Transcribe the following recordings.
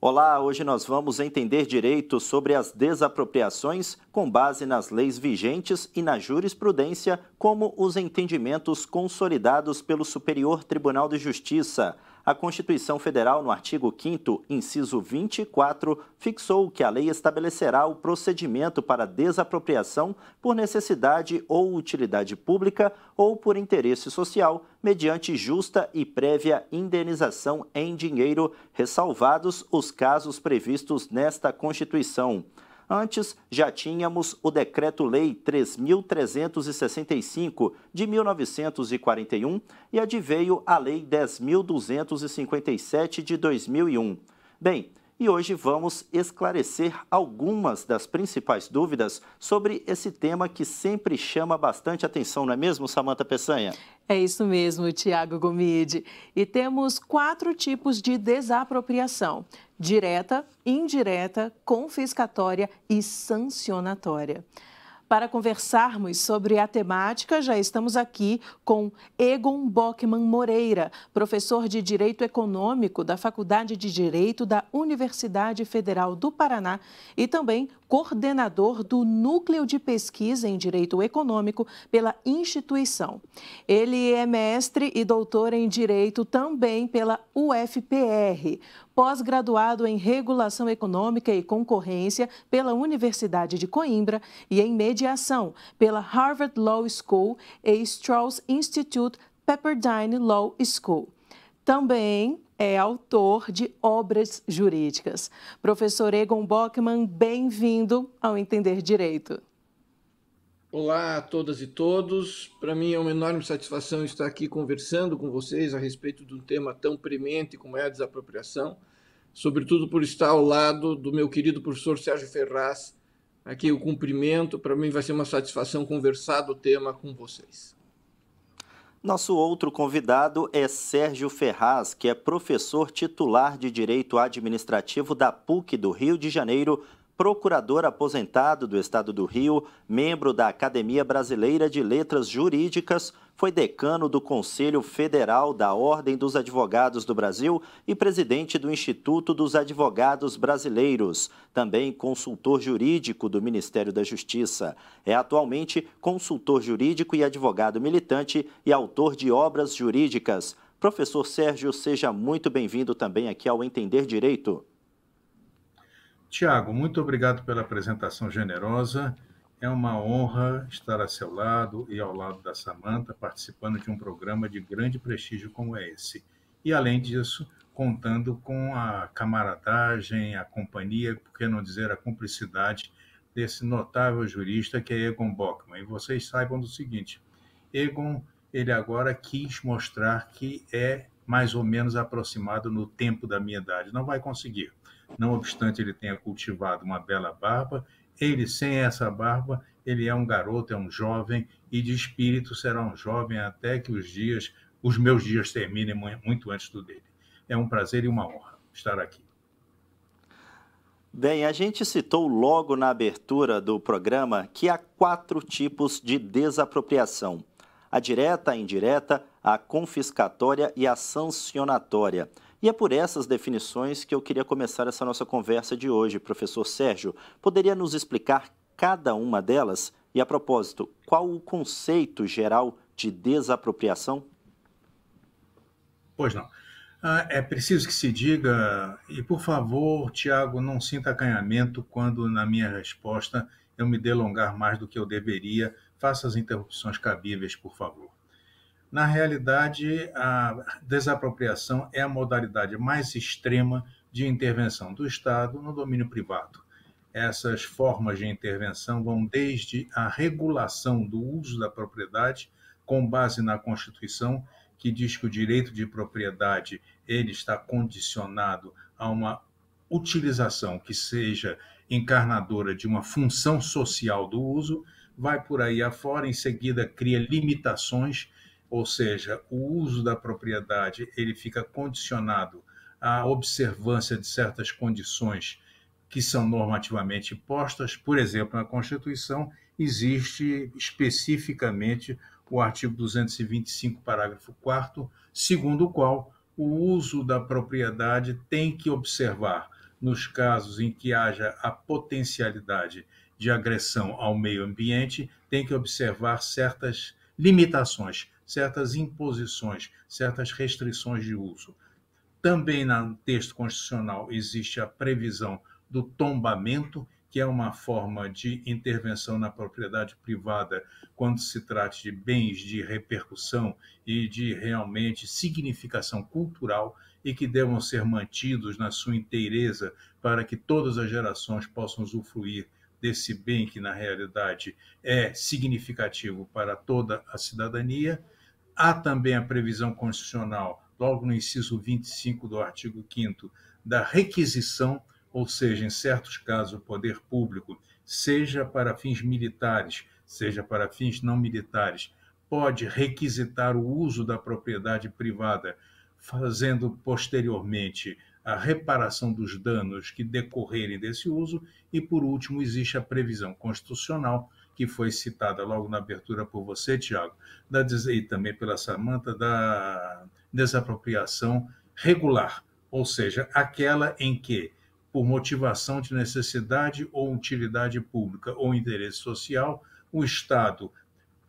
Olá, hoje nós vamos entender direito sobre as desapropriações com base nas leis vigentes e na jurisprudência, como os entendimentos consolidados pelo Superior Tribunal de Justiça. A Constituição Federal, no artigo 5 inciso 24, fixou que a lei estabelecerá o procedimento para desapropriação por necessidade ou utilidade pública ou por interesse social, mediante justa e prévia indenização em dinheiro, ressalvados os casos previstos nesta Constituição. Antes, já tínhamos o Decreto-Lei 3.365 de 1941 e adveio a Lei 10.257 de 2001. Bem, e hoje vamos esclarecer algumas das principais dúvidas sobre esse tema que sempre chama bastante atenção, não é mesmo, Samanta Peçanha? É isso mesmo, Tiago Gomide. E temos quatro tipos de desapropriação: direta, indireta, confiscatória e sancionatória. Para conversarmos sobre a temática, já estamos aqui com Egon Bockmann Moreira, professor de Direito Econômico da Faculdade de Direito da Universidade Federal do Paraná e também coordenador do Núcleo de Pesquisa em Direito Econômico pela instituição. Ele é mestre e doutor em Direito também pela UFPR pós-graduado em Regulação Econômica e Concorrência pela Universidade de Coimbra e em Mediação pela Harvard Law School e Strauss Institute Pepperdine Law School. Também é autor de obras jurídicas. Professor Egon Bockmann, bem-vindo ao Entender Direito. Olá a todas e todos. Para mim é uma enorme satisfação estar aqui conversando com vocês a respeito de um tema tão premente como é a desapropriação, sobretudo por estar ao lado do meu querido professor Sérgio Ferraz, Aqui o cumprimento. Para mim vai ser uma satisfação conversar do tema com vocês. Nosso outro convidado é Sérgio Ferraz, que é professor titular de Direito Administrativo da PUC do Rio de Janeiro, procurador aposentado do Estado do Rio, membro da Academia Brasileira de Letras Jurídicas, foi decano do Conselho Federal da Ordem dos Advogados do Brasil e presidente do Instituto dos Advogados Brasileiros, também consultor jurídico do Ministério da Justiça. É atualmente consultor jurídico e advogado militante e autor de obras jurídicas. Professor Sérgio, seja muito bem-vindo também aqui ao Entender Direito. Tiago, muito obrigado pela apresentação generosa. É uma honra estar a seu lado e ao lado da Samanta, participando de um programa de grande prestígio como é esse. E, além disso, contando com a camaradagem, a companhia, por que não dizer a cumplicidade desse notável jurista que é Egon Bockmann. E vocês saibam do seguinte: Egon, ele agora quis mostrar que é mais ou menos aproximado no tempo da minha idade. Não vai conseguir. Não obstante ele tenha cultivado uma bela barba, ele sem essa barba, ele é um garoto, é um jovem, e de espírito será um jovem até que os dias, os meus dias terminem muito antes do dele. É um prazer e uma honra estar aqui. Bem, a gente citou logo na abertura do programa que há quatro tipos de desapropriação: a direta, a indireta, a confiscatória e a sancionatória. E é por essas definições que eu queria começar essa nossa conversa de hoje, professor Sérgio. Poderia nos explicar cada uma delas? E a propósito, qual o conceito geral de desapropriação? Pois não. Ah, é preciso que se diga, e por favor, Tiago, não sinta acanhamento quando na minha resposta eu me delongar mais do que eu deveria. Faça as interrupções cabíveis, por favor. Na realidade, a desapropriação é a modalidade mais extrema de intervenção do Estado no domínio privado. Essas formas de intervenção vão desde a regulação do uso da propriedade com base na Constituição, que diz que o direito de propriedade ele está condicionado a uma utilização que seja encarnadora de uma função social do uso, vai por aí afora, em seguida cria limitações ou seja, o uso da propriedade ele fica condicionado à observância de certas condições que são normativamente postas, por exemplo, na Constituição existe especificamente o artigo 225, parágrafo 4 segundo o qual o uso da propriedade tem que observar nos casos em que haja a potencialidade de agressão ao meio ambiente, tem que observar certas limitações certas imposições, certas restrições de uso. Também no texto constitucional existe a previsão do tombamento, que é uma forma de intervenção na propriedade privada quando se trata de bens de repercussão e de realmente significação cultural e que devam ser mantidos na sua inteireza para que todas as gerações possam usufruir desse bem que na realidade é significativo para toda a cidadania Há também a previsão constitucional, logo no inciso 25 do artigo 5, da requisição, ou seja, em certos casos, o poder público, seja para fins militares, seja para fins não militares, pode requisitar o uso da propriedade privada, fazendo posteriormente a reparação dos danos que decorrerem desse uso, e por último, existe a previsão constitucional que foi citada logo na abertura por você, Tiago, e também pela Samanta, da desapropriação regular, ou seja, aquela em que, por motivação de necessidade ou utilidade pública ou interesse social, o Estado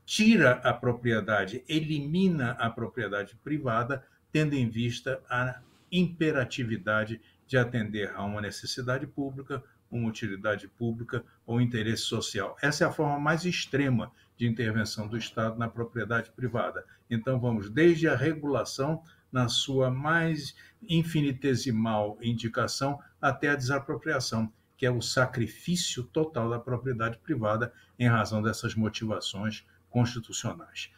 tira a propriedade, elimina a propriedade privada, tendo em vista a imperatividade de atender a uma necessidade pública uma utilidade pública ou interesse social. Essa é a forma mais extrema de intervenção do Estado na propriedade privada. Então, vamos desde a regulação, na sua mais infinitesimal indicação, até a desapropriação, que é o sacrifício total da propriedade privada em razão dessas motivações constitucionais.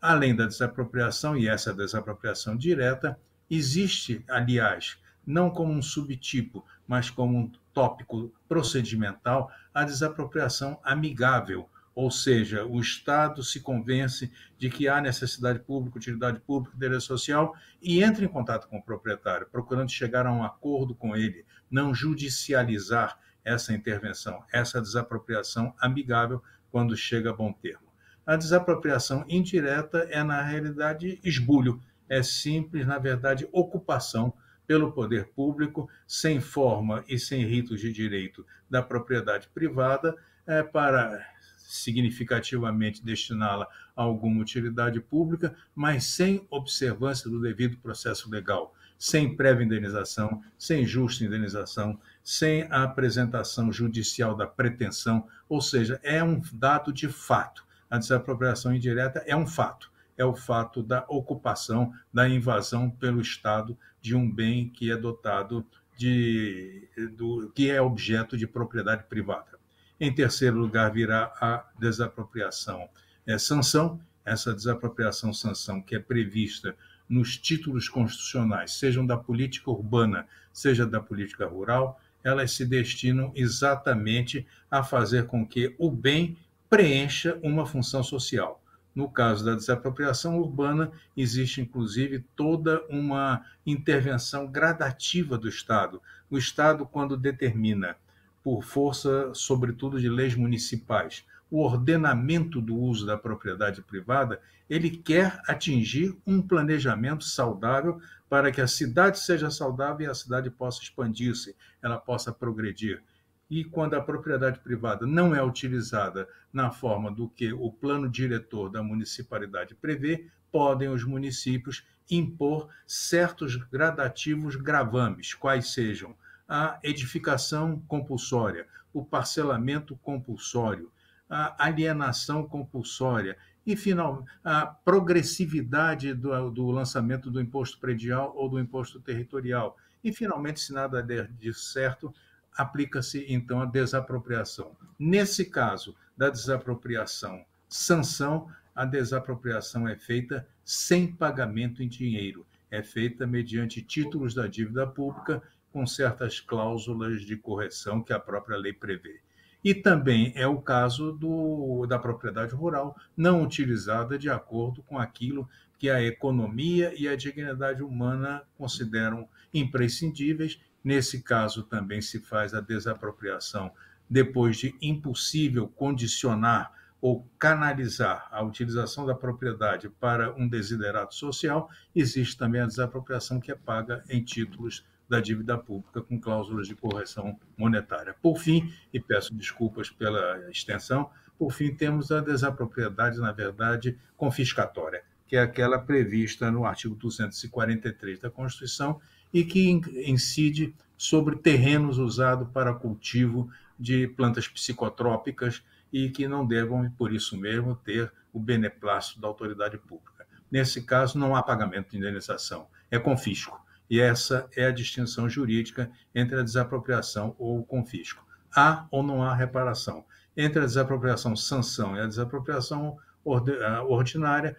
Além da desapropriação, e essa é desapropriação direta, existe, aliás, não como um subtipo, mas como um tópico procedimental, a desapropriação amigável, ou seja, o Estado se convence de que há necessidade pública, utilidade pública, interesse social e entra em contato com o proprietário, procurando chegar a um acordo com ele, não judicializar essa intervenção, essa desapropriação amigável quando chega a bom termo. A desapropriação indireta é, na realidade, esbulho, é simples, na verdade, ocupação pelo poder público, sem forma e sem ritos de direito da propriedade privada, é, para significativamente destiná-la a alguma utilidade pública, mas sem observância do devido processo legal, sem prévia indenização, sem justa indenização, sem a apresentação judicial da pretensão, ou seja, é um dado de fato. A desapropriação indireta é um fato é o fato da ocupação, da invasão pelo Estado de um bem que é dotado de do, que é objeto de propriedade privada. Em terceiro lugar virá a desapropriação, é, sanção. Essa desapropriação sanção que é prevista nos títulos constitucionais, sejam da política urbana, seja da política rural, elas se destinam exatamente a fazer com que o bem preencha uma função social. No caso da desapropriação urbana, existe inclusive toda uma intervenção gradativa do Estado. O Estado, quando determina, por força, sobretudo, de leis municipais, o ordenamento do uso da propriedade privada, ele quer atingir um planejamento saudável para que a cidade seja saudável e a cidade possa expandir-se, ela possa progredir e quando a propriedade privada não é utilizada na forma do que o plano diretor da municipalidade prevê, podem os municípios impor certos gradativos gravames, quais sejam a edificação compulsória, o parcelamento compulsório, a alienação compulsória e, final, a progressividade do, do lançamento do imposto predial ou do imposto territorial. E, finalmente, se nada der de certo, aplica-se então a desapropriação. Nesse caso da desapropriação, sanção, a desapropriação é feita sem pagamento em dinheiro, é feita mediante títulos da dívida pública com certas cláusulas de correção que a própria lei prevê. E também é o caso do, da propriedade rural, não utilizada de acordo com aquilo que a economia e a dignidade humana consideram imprescindíveis Nesse caso, também se faz a desapropriação depois de impossível condicionar ou canalizar a utilização da propriedade para um desiderato social, existe também a desapropriação que é paga em títulos da dívida pública com cláusulas de correção monetária. Por fim, e peço desculpas pela extensão, por fim temos a desapropriedade, na verdade, confiscatória, que é aquela prevista no artigo 243 da Constituição e que incide sobre terrenos usados para cultivo de plantas psicotrópicas e que não devam, por isso mesmo, ter o beneplácito da autoridade pública. Nesse caso, não há pagamento de indenização, é confisco. E essa é a distinção jurídica entre a desapropriação ou o confisco. Há ou não há reparação. Entre a desapropriação sanção e a desapropriação, ordinária,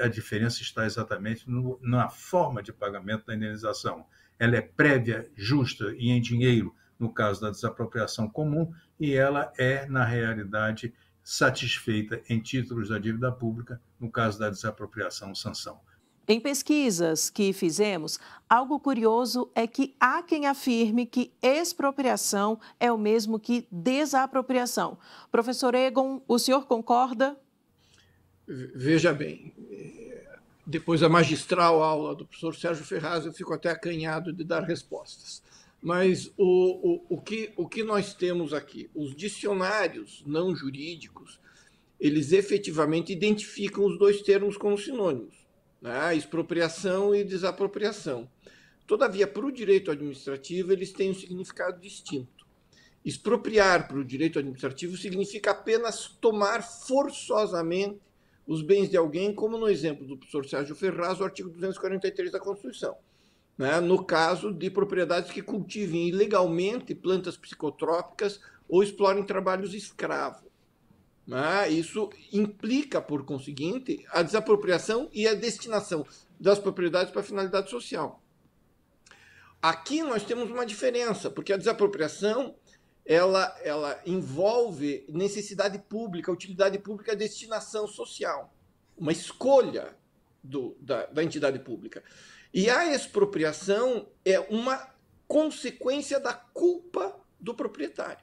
a diferença está exatamente no, na forma de pagamento da indenização. Ela é prévia, justa e em dinheiro, no caso da desapropriação comum, e ela é, na realidade, satisfeita em títulos da dívida pública, no caso da desapropriação sanção. Em pesquisas que fizemos, algo curioso é que há quem afirme que expropriação é o mesmo que desapropriação. Professor Egon, o senhor concorda? veja bem, depois da magistral aula do professor Sérgio Ferraz, eu fico até acanhado de dar respostas. Mas o, o, o, que, o que nós temos aqui? Os dicionários não jurídicos, eles efetivamente identificam os dois termos como sinônimos, né? expropriação e desapropriação. Todavia, para o direito administrativo, eles têm um significado distinto. Expropriar para o direito administrativo significa apenas tomar forçosamente os bens de alguém, como no exemplo do professor Sérgio Ferraz, o artigo 243 da Constituição. Né? No caso de propriedades que cultivem ilegalmente plantas psicotrópicas ou explorem trabalhos escravos. Né? Isso implica, por conseguinte, a desapropriação e a destinação das propriedades para finalidade social. Aqui nós temos uma diferença, porque a desapropriação ela, ela envolve necessidade pública, utilidade pública, destinação social, uma escolha do, da, da entidade pública. E a expropriação é uma consequência da culpa do proprietário.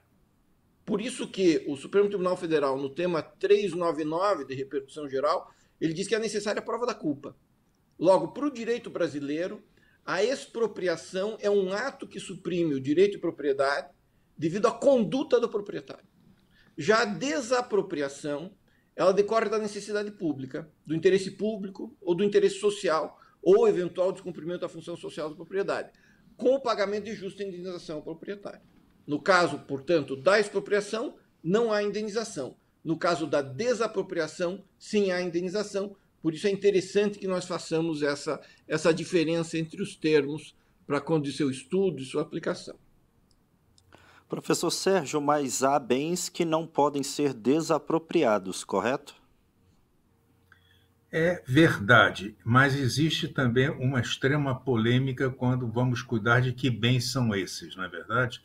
Por isso que o Supremo Tribunal Federal, no tema 399 de repercussão geral, ele diz que é necessária a prova da culpa. Logo, para o direito brasileiro, a expropriação é um ato que suprime o direito de propriedade devido à conduta do proprietário. Já a desapropriação, ela decorre da necessidade pública, do interesse público ou do interesse social, ou eventual descumprimento da função social da propriedade, com o pagamento de justa indenização ao proprietário. No caso, portanto, da expropriação, não há indenização. No caso da desapropriação, sim há indenização. Por isso é interessante que nós façamos essa, essa diferença entre os termos para quando seu estudo e sua aplicação. Professor Sérgio, mas há bens que não podem ser desapropriados, correto? É verdade, mas existe também uma extrema polêmica quando vamos cuidar de que bens são esses, não é verdade?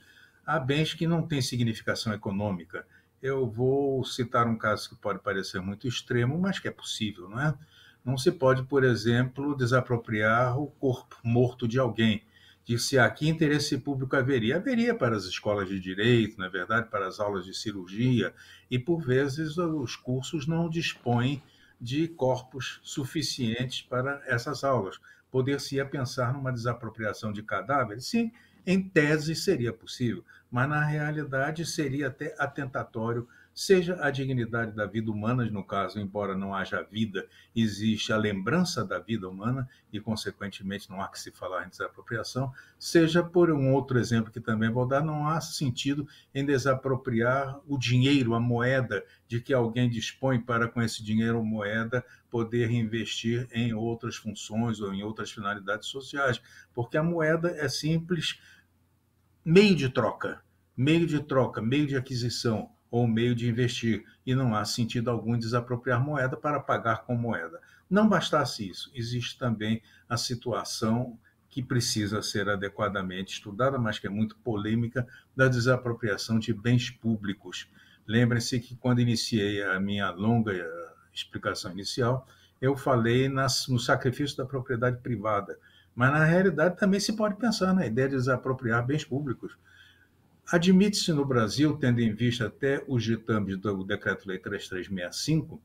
Há bens que não têm significação econômica. Eu vou citar um caso que pode parecer muito extremo, mas que é possível, não é? Não se pode, por exemplo, desapropriar o corpo morto de alguém de se aqui interesse público haveria. Haveria para as escolas de direito, na é verdade, para as aulas de cirurgia, e por vezes os cursos não dispõem de corpos suficientes para essas aulas. Poder-se-ia pensar numa desapropriação de cadáveres? Sim, em tese seria possível, mas na realidade seria até atentatório seja a dignidade da vida humana, no caso, embora não haja vida, existe a lembrança da vida humana e, consequentemente, não há que se falar em desapropriação, seja por um outro exemplo que também vou dar, não há sentido em desapropriar o dinheiro, a moeda de que alguém dispõe para, com esse dinheiro ou moeda, poder investir em outras funções ou em outras finalidades sociais, porque a moeda é simples meio de troca, meio de troca, meio de aquisição ou meio de investir, e não há sentido algum desapropriar moeda para pagar com moeda. Não bastasse isso, existe também a situação que precisa ser adequadamente estudada, mas que é muito polêmica, da desapropriação de bens públicos. lembre se que quando iniciei a minha longa eh, explicação inicial, eu falei nas, no sacrifício da propriedade privada, mas na realidade também se pode pensar na ideia de desapropriar bens públicos. Admite-se no Brasil, tendo em vista até os ditames do Decreto-Lei 3365,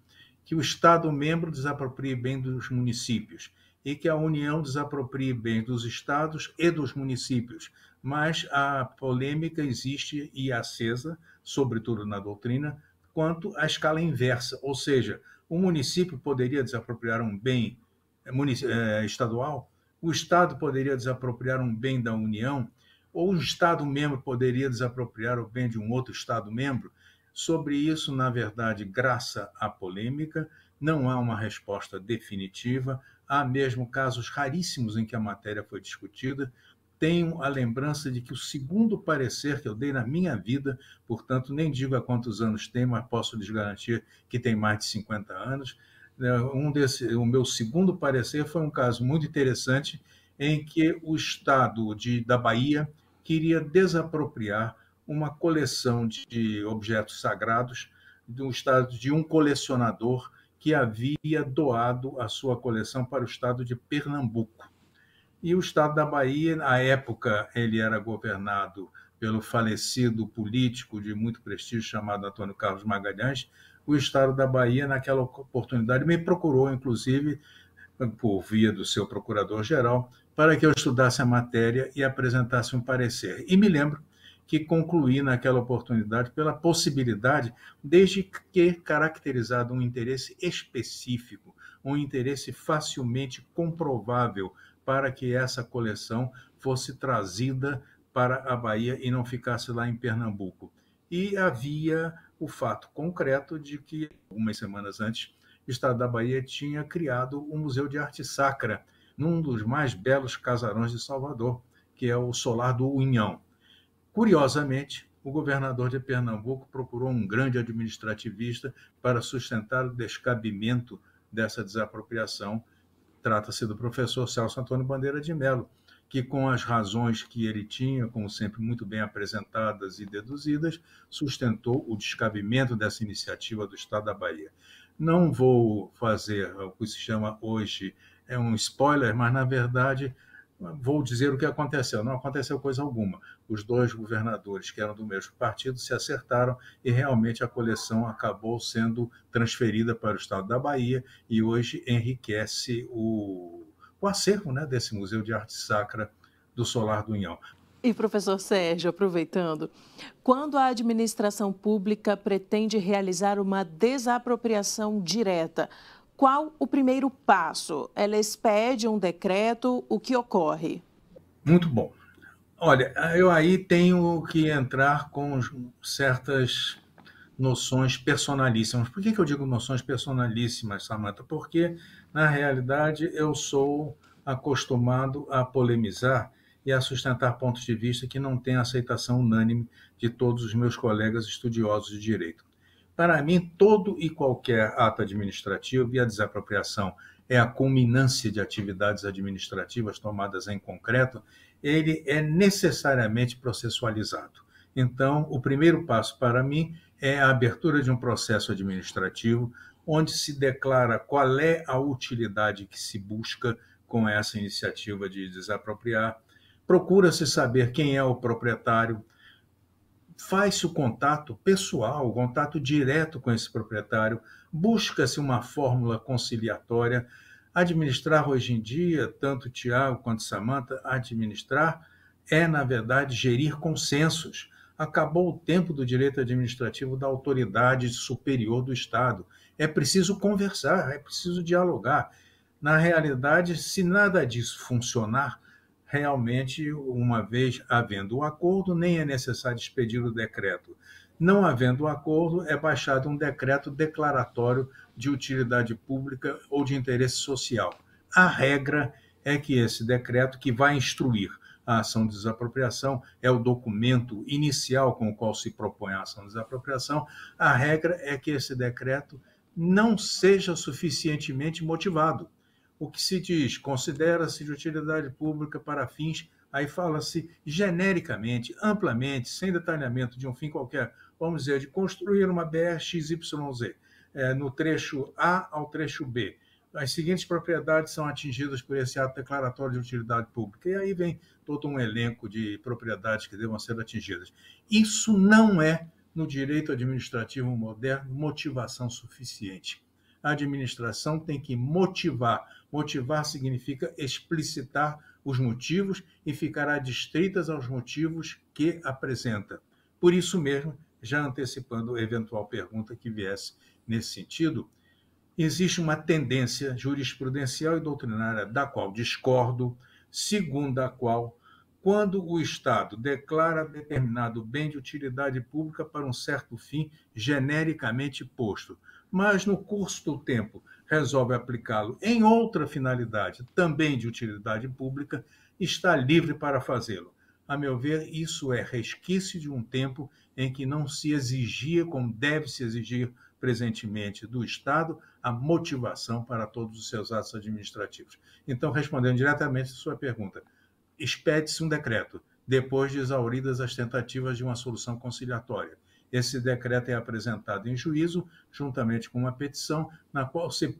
que o Estado membro desaproprie bem dos municípios e que a União desaproprie bem dos Estados e dos municípios, mas a polêmica existe e acesa, sobretudo na doutrina, quanto à escala inversa, ou seja, o município poderia desapropriar um bem eh, eh, estadual, o Estado poderia desapropriar um bem da União, ou um Estado-membro poderia desapropriar o bem de um outro Estado-membro? Sobre isso, na verdade, graça à polêmica, não há uma resposta definitiva. Há mesmo casos raríssimos em que a matéria foi discutida. Tenho a lembrança de que o segundo parecer que eu dei na minha vida, portanto, nem digo há quantos anos tem, mas posso lhes garantir que tem mais de 50 anos. Né, um desse, o meu segundo parecer foi um caso muito interessante em que o Estado de, da Bahia queria desapropriar uma coleção de objetos sagrados do estado de um colecionador que havia doado a sua coleção para o estado de Pernambuco. E o estado da Bahia, na época, ele era governado pelo falecido político de muito prestígio chamado Antônio Carlos Magalhães. O estado da Bahia, naquela oportunidade, me procurou, inclusive, por via do seu procurador-geral, para que eu estudasse a matéria e apresentasse um parecer. E me lembro que concluí naquela oportunidade pela possibilidade, desde que caracterizado um interesse específico, um interesse facilmente comprovável para que essa coleção fosse trazida para a Bahia e não ficasse lá em Pernambuco. E havia o fato concreto de que, algumas semanas antes, o Estado da Bahia tinha criado o um Museu de Arte Sacra, num dos mais belos casarões de Salvador, que é o Solar do União. Curiosamente, o governador de Pernambuco procurou um grande administrativista para sustentar o descabimento dessa desapropriação. Trata-se do professor Celso Antônio Bandeira de Mello, que, com as razões que ele tinha, como sempre muito bem apresentadas e deduzidas, sustentou o descabimento dessa iniciativa do Estado da Bahia. Não vou fazer o que se chama hoje é um spoiler, mas na verdade vou dizer o que aconteceu. Não aconteceu coisa alguma. Os dois governadores que eram do mesmo partido se acertaram e realmente a coleção acabou sendo transferida para o estado da Bahia e hoje enriquece o, o acervo né, desse Museu de Arte Sacra do Solar do União. E professor Sérgio, aproveitando, quando a administração pública pretende realizar uma desapropriação direta, qual o primeiro passo? Ela expede um decreto, o que ocorre? Muito bom. Olha, eu aí tenho que entrar com certas noções personalíssimas. Por que, que eu digo noções personalíssimas, Samantha? Porque, na realidade, eu sou acostumado a polemizar e a sustentar pontos de vista que não têm aceitação unânime de todos os meus colegas estudiosos de direito. Para mim, todo e qualquer ato administrativo e a desapropriação é a culminância de atividades administrativas tomadas em concreto, ele é necessariamente processualizado. Então, o primeiro passo para mim é a abertura de um processo administrativo onde se declara qual é a utilidade que se busca com essa iniciativa de desapropriar. Procura-se saber quem é o proprietário, faz-se o contato pessoal, o contato direto com esse proprietário, busca-se uma fórmula conciliatória. Administrar hoje em dia, tanto Tiago quanto Samanta, administrar é, na verdade, gerir consensos. Acabou o tempo do direito administrativo da autoridade superior do Estado. É preciso conversar, é preciso dialogar. Na realidade, se nada disso funcionar, realmente, uma vez havendo o acordo, nem é necessário expedir o decreto. Não havendo o acordo, é baixado um decreto declaratório de utilidade pública ou de interesse social. A regra é que esse decreto que vai instruir a ação de desapropriação é o documento inicial com o qual se propõe a ação de desapropriação. A regra é que esse decreto não seja suficientemente motivado o que se diz considera-se de utilidade pública para fins, aí fala-se genericamente, amplamente, sem detalhamento de um fim qualquer, vamos dizer, de construir uma BRXYZ é, no trecho A ao trecho B. As seguintes propriedades são atingidas por esse ato declaratório de utilidade pública. E aí vem todo um elenco de propriedades que devam ser atingidas. Isso não é, no direito administrativo moderno, motivação suficiente a administração tem que motivar. Motivar significa explicitar os motivos e ficará distritas aos motivos que apresenta. Por isso mesmo, já antecipando eventual pergunta que viesse nesse sentido, existe uma tendência jurisprudencial e doutrinária da qual discordo, segundo a qual, quando o Estado declara determinado bem de utilidade pública para um certo fim genericamente posto, mas no curso do tempo resolve aplicá-lo em outra finalidade, também de utilidade pública, está livre para fazê-lo. A meu ver, isso é resquício de um tempo em que não se exigia, como deve se exigir presentemente do Estado, a motivação para todos os seus atos administrativos. Então, respondendo diretamente à sua pergunta, expede-se um decreto, depois de exauridas as tentativas de uma solução conciliatória esse decreto é apresentado em juízo, juntamente com uma petição, na qual se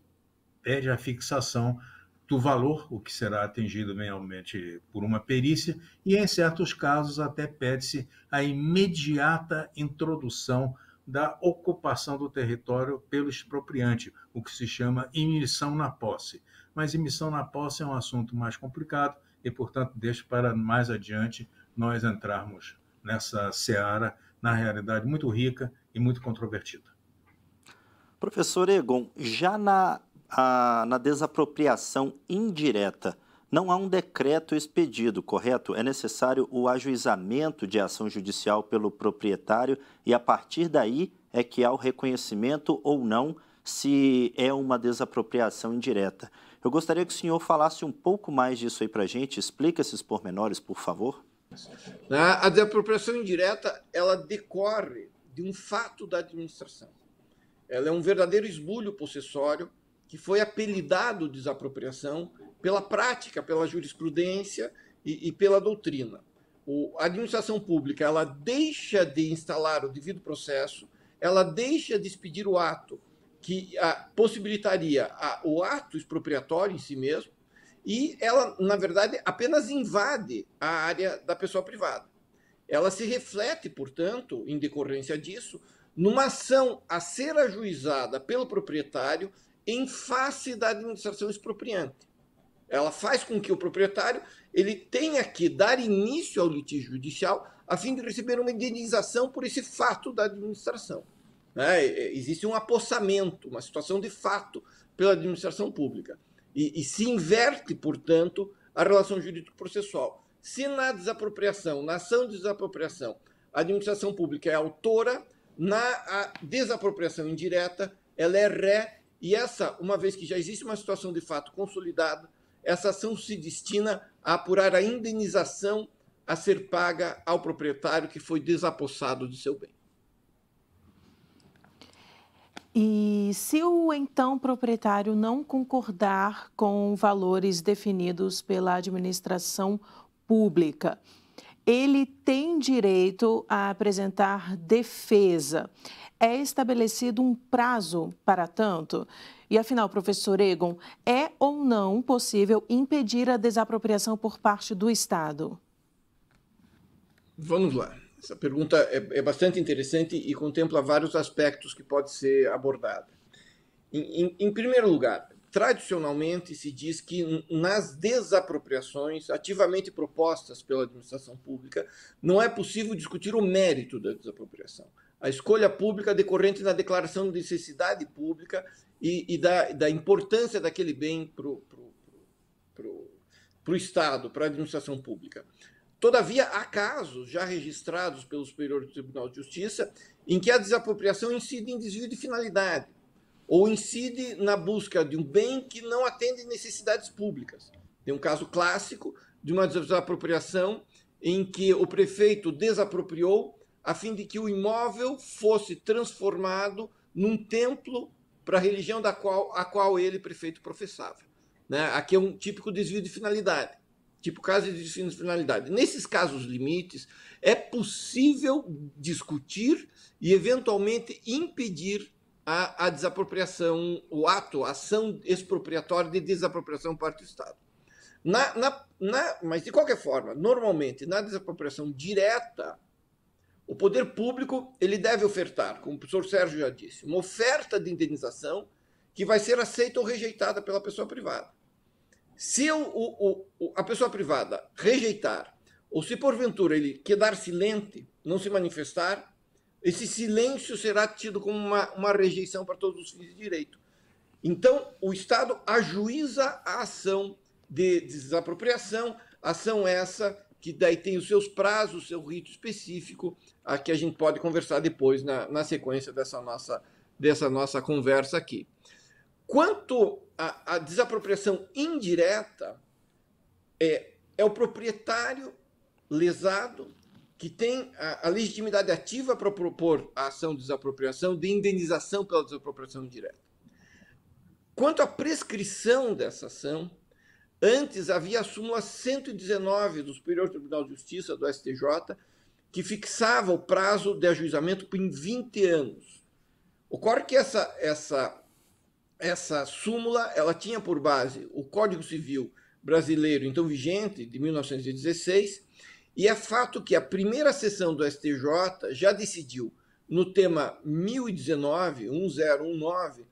pede a fixação do valor, o que será atingido realmente por uma perícia, e em certos casos até pede-se a imediata introdução da ocupação do território pelo expropriante, o que se chama emissão na posse. Mas emissão na posse é um assunto mais complicado e, portanto, deixo para mais adiante nós entrarmos nessa seara na realidade muito rica e muito controvertida. Professor Egon, já na, a, na desapropriação indireta, não há um decreto expedido, correto? É necessário o ajuizamento de ação judicial pelo proprietário e a partir daí é que há o reconhecimento ou não se é uma desapropriação indireta. Eu gostaria que o senhor falasse um pouco mais disso aí para a gente, explica esses pormenores, por favor. Né? A desapropriação indireta ela decorre de um fato da administração. Ela é um verdadeiro esbulho possessório que foi apelidado desapropriação pela prática, pela jurisprudência e, e pela doutrina. O, a administração pública ela deixa de instalar o devido processo, ela deixa de expedir o ato que a, ah, possibilitaria a, ah, o ato expropriatório em si mesmo e ela, na verdade, apenas invade a área da pessoa privada. Ela se reflete, portanto, em decorrência disso, numa ação a ser ajuizada pelo proprietário em face da administração expropriante. Ela faz com que o proprietário ele tenha que dar início ao litígio judicial a fim de receber uma indenização por esse fato da administração. Né? Existe um apossamento, uma situação de fato pela administração pública. E, e se inverte, portanto, a relação jurídico-processual. Se na desapropriação, na ação de desapropriação, a administração pública é autora, na desapropriação indireta, ela é ré, e essa, uma vez que já existe uma situação de fato consolidada, essa ação se destina a apurar a indenização a ser paga ao proprietário que foi desapossado de seu bem. E se o então proprietário não concordar com valores definidos pela administração pública, ele tem direito a apresentar defesa. É estabelecido um prazo para tanto? E afinal, professor Egon, é ou não possível impedir a desapropriação por parte do Estado? Vamos lá. Essa pergunta é, é bastante interessante e contempla vários aspectos que pode ser abordada. Em, em, em primeiro lugar, tradicionalmente se diz que nas desapropriações ativamente propostas pela administração pública, não é possível discutir o mérito da desapropriação. A escolha pública decorrente da declaração de necessidade pública e, e da, da, importância daquele bem para o Estado, para a administração pública. Todavia, há casos já registrados pelo Superior Tribunal de Justiça em que a desapropriação incide em desvio de finalidade ou incide na busca de um bem que não atende necessidades públicas. Tem um caso clássico de uma desapropriação em que o prefeito desapropriou a fim de que o imóvel fosse transformado num templo para a religião da qual, a qual ele, prefeito, professava. Né? Aqui é um típico desvio de finalidade tipo casos de destino de finalidade. Nesses casos limites, é possível discutir e, eventualmente, impedir a, a desapropriação, o ato, a ação expropriatória de desapropriação por parte do Estado. Na, na, na, mas, de qualquer forma, normalmente, na desapropriação direta, o poder público ele deve ofertar, como o professor Sérgio já disse, uma oferta de indenização que vai ser aceita ou rejeitada pela pessoa privada. Se o, o, o, a pessoa privada rejeitar, ou se porventura ele quedar silente, não se manifestar, esse silêncio será tido como uma, uma rejeição para todos os fins de direito. Então, o Estado ajuiza a ação de desapropriação, ação é essa que daí tem os seus prazos, seu rito específico, a que a gente pode conversar depois na, na sequência dessa nossa, dessa nossa conversa aqui. Quanto a, a desapropriação indireta é, é o proprietário lesado que tem a, a legitimidade ativa para propor a ação de desapropriação, de indenização pela desapropriação indireta. Quanto à prescrição dessa ação, antes havia a súmula 119 do Superior Tribunal de Justiça, do STJ, que fixava o prazo de ajuizamento em 20 anos. Ocorre que essa, essa essa súmula ela tinha por base o Código Civil brasileiro, então vigente, de 1916, e é fato que a primeira sessão do STJ já decidiu, no tema 1019, 1019,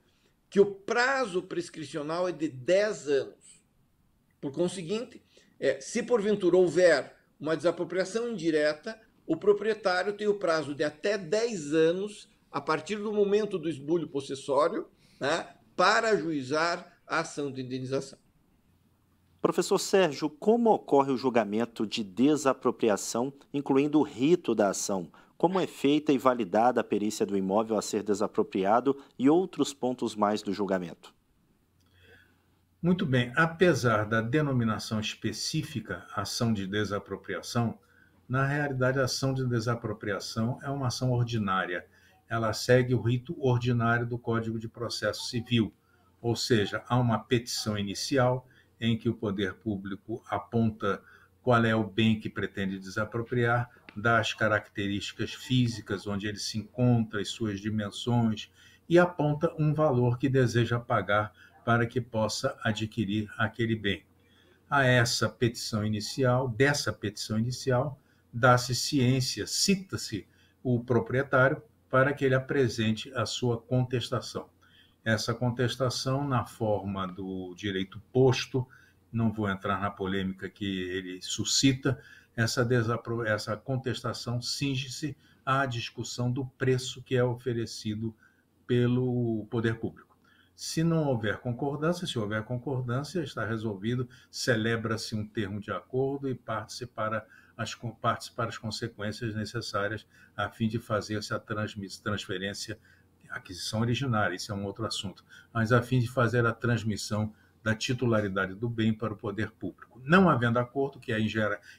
que o prazo prescricional é de 10 anos. Por conseguinte, é, se porventura houver uma desapropriação indireta, o proprietário tem o prazo de até 10 anos, a partir do momento do esbulho possessório, né, para ajuizar a ação de indenização. Professor Sérgio, como ocorre o julgamento de desapropriação, incluindo o rito da ação? Como é feita e validada a perícia do imóvel a ser desapropriado e outros pontos mais do julgamento? Muito bem, apesar da denominação específica ação de desapropriação, na realidade a ação de desapropriação é uma ação ordinária ela segue o rito ordinário do Código de Processo Civil, ou seja, há uma petição inicial em que o poder público aponta qual é o bem que pretende desapropriar, dá as características físicas onde ele se encontra, as suas dimensões, e aponta um valor que deseja pagar para que possa adquirir aquele bem. A essa petição inicial, dessa petição inicial, dá-se ciência, cita-se o proprietário para que ele apresente a sua contestação. Essa contestação, na forma do direito posto, não vou entrar na polêmica que ele suscita, essa, desapro... essa contestação cinge-se à discussão do preço que é oferecido pelo poder público. Se não houver concordância, se houver concordância, está resolvido, celebra-se um termo de acordo e parte-se para as partes para as consequências necessárias a fim de fazer essa transferência, aquisição originária, isso é um outro assunto, mas a fim de fazer a transmissão da titularidade do bem para o poder público. Não havendo acordo, que é,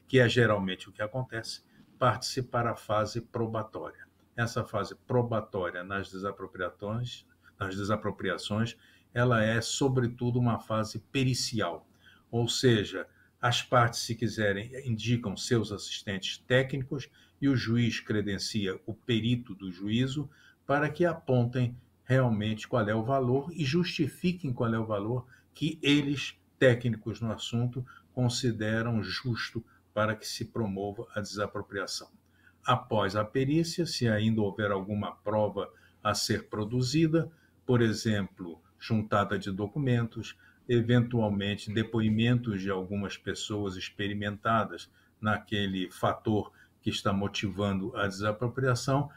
que é geralmente o que acontece, parte-se para a fase probatória. Essa fase probatória nas desapropriações, nas desapropriações, ela é sobretudo uma fase pericial, ou seja, as partes, se quiserem, indicam seus assistentes técnicos e o juiz credencia o perito do juízo para que apontem realmente qual é o valor e justifiquem qual é o valor que eles, técnicos no assunto, consideram justo para que se promova a desapropriação. Após a perícia, se ainda houver alguma prova a ser produzida, por exemplo, juntada de documentos, eventualmente depoimentos de algumas pessoas experimentadas naquele fator que está motivando a desapropriação,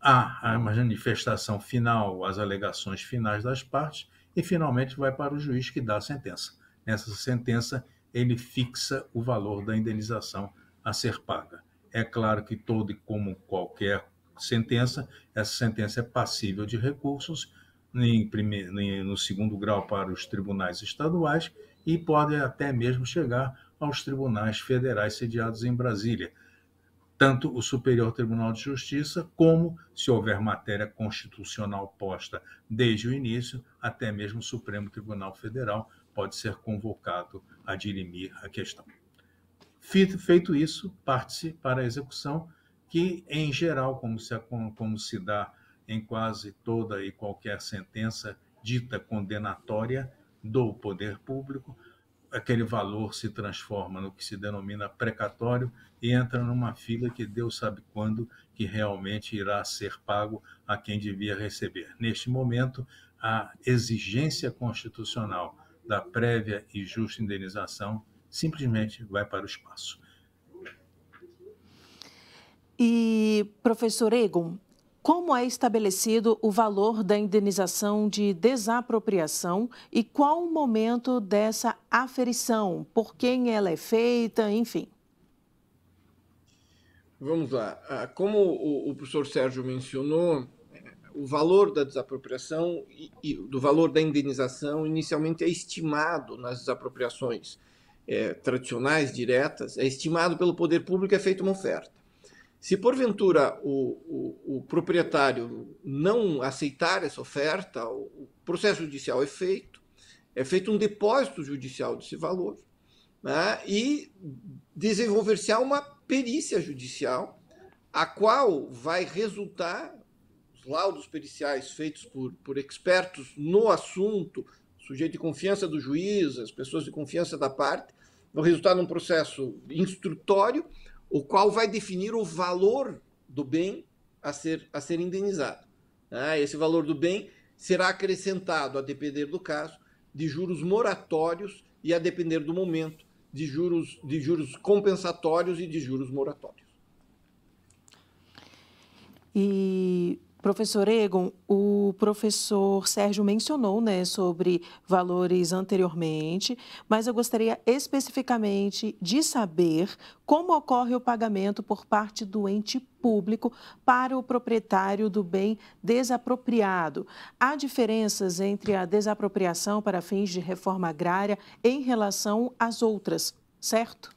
há a manifestação final, as alegações finais das partes, e finalmente vai para o juiz que dá a sentença. Nessa sentença, ele fixa o valor da indenização a ser paga. É claro que todo e como qualquer sentença, essa sentença é passível de recursos em primeiro, no segundo grau para os tribunais estaduais e podem até mesmo chegar aos tribunais federais sediados em Brasília, tanto o Superior Tribunal de Justiça, como, se houver matéria constitucional posta desde o início, até mesmo o Supremo Tribunal Federal pode ser convocado a dirimir a questão. Feito isso, parte-se para a execução, que, em geral, como se, como se dá em quase toda e qualquer sentença dita condenatória do poder público, aquele valor se transforma no que se denomina precatório e entra numa fila que Deus sabe quando que realmente irá ser pago a quem devia receber. Neste momento, a exigência constitucional da prévia e justa indenização simplesmente vai para o espaço. E, professor Egon, como é estabelecido o valor da indenização de desapropriação e qual o momento dessa aferição, por quem ela é feita, enfim? Vamos lá. Ah, como o professor Sérgio mencionou, eh, o valor da desapropriação e do valor da indenização inicialmente é estimado nas desapropriações é, tradicionais diretas, é estimado pelo poder público, é feita uma oferta se porventura o, o, o, proprietário não aceitar essa oferta, o processo judicial é feito, é feito um depósito judicial desse valor né, e desenvolver-se-á uma perícia judicial, a qual vai resultar os laudos periciais feitos por, por expertos no assunto, sujeito de confiança do juiz, as pessoas de confiança da parte, vão resultar num processo instrutório o qual vai definir o valor do bem a ser, a ser indenizado. Ah, esse valor do bem será acrescentado, a depender do caso, de juros moratórios e a depender do momento, de juros, de juros compensatórios e de juros moratórios. E Professor Egon, o professor Sérgio mencionou né, sobre valores anteriormente, mas eu gostaria especificamente de saber como ocorre o pagamento por parte do ente público para o proprietário do bem desapropriado. Há diferenças entre a desapropriação para fins de reforma agrária em relação às outras, certo?